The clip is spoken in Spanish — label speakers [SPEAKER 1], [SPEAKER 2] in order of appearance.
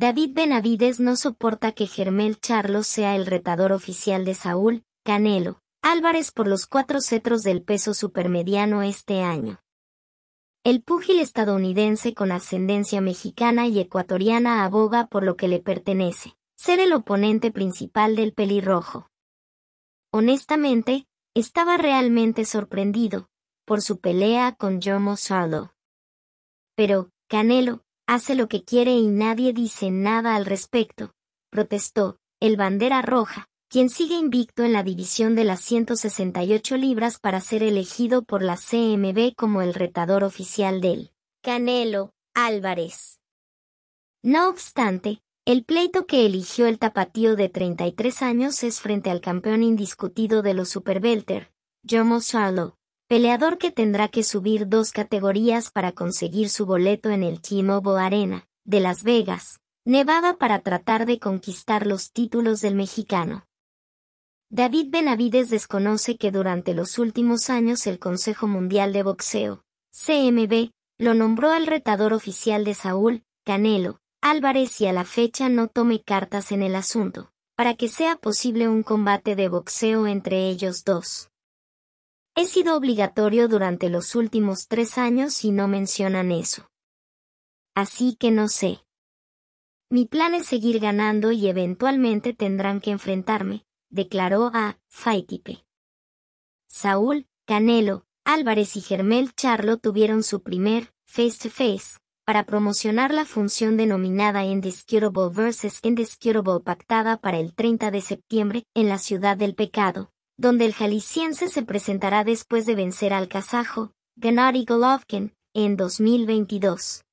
[SPEAKER 1] David Benavides no soporta que Germel Charlo sea el retador oficial de Saúl, Canelo, Álvarez por los cuatro cetros del peso supermediano este año. El púgil estadounidense con ascendencia mexicana y ecuatoriana aboga por lo que le pertenece, ser el oponente principal del pelirrojo. Honestamente, estaba realmente sorprendido por su pelea con Jomo Charlo. Pero, Canelo, hace lo que quiere y nadie dice nada al respecto, protestó, el bandera roja, quien sigue invicto en la división de las 168 libras para ser elegido por la CMB como el retador oficial del Canelo Álvarez. No obstante, el pleito que eligió el tapatío de 33 años es frente al campeón indiscutido de los Superbelter, Jomo Sarlo. Peleador que tendrá que subir dos categorías para conseguir su boleto en el t Arena, de Las Vegas, Nevada para tratar de conquistar los títulos del mexicano. David Benavides desconoce que durante los últimos años el Consejo Mundial de Boxeo, CMB, lo nombró al retador oficial de Saúl, Canelo, Álvarez y a la fecha no tome cartas en el asunto, para que sea posible un combate de boxeo entre ellos dos. He sido obligatorio durante los últimos tres años y no mencionan eso. Así que no sé. Mi plan es seguir ganando y eventualmente tendrán que enfrentarme, declaró a Faitipe. Saúl, Canelo, Álvarez y Germel Charlo tuvieron su primer face to face para promocionar la función denominada Indiscutable vs. Indiscutable pactada para el 30 de septiembre en la Ciudad del Pecado, donde el jalisciense se presentará después de vencer al kazajo, Gennady Golovkin, en 2022.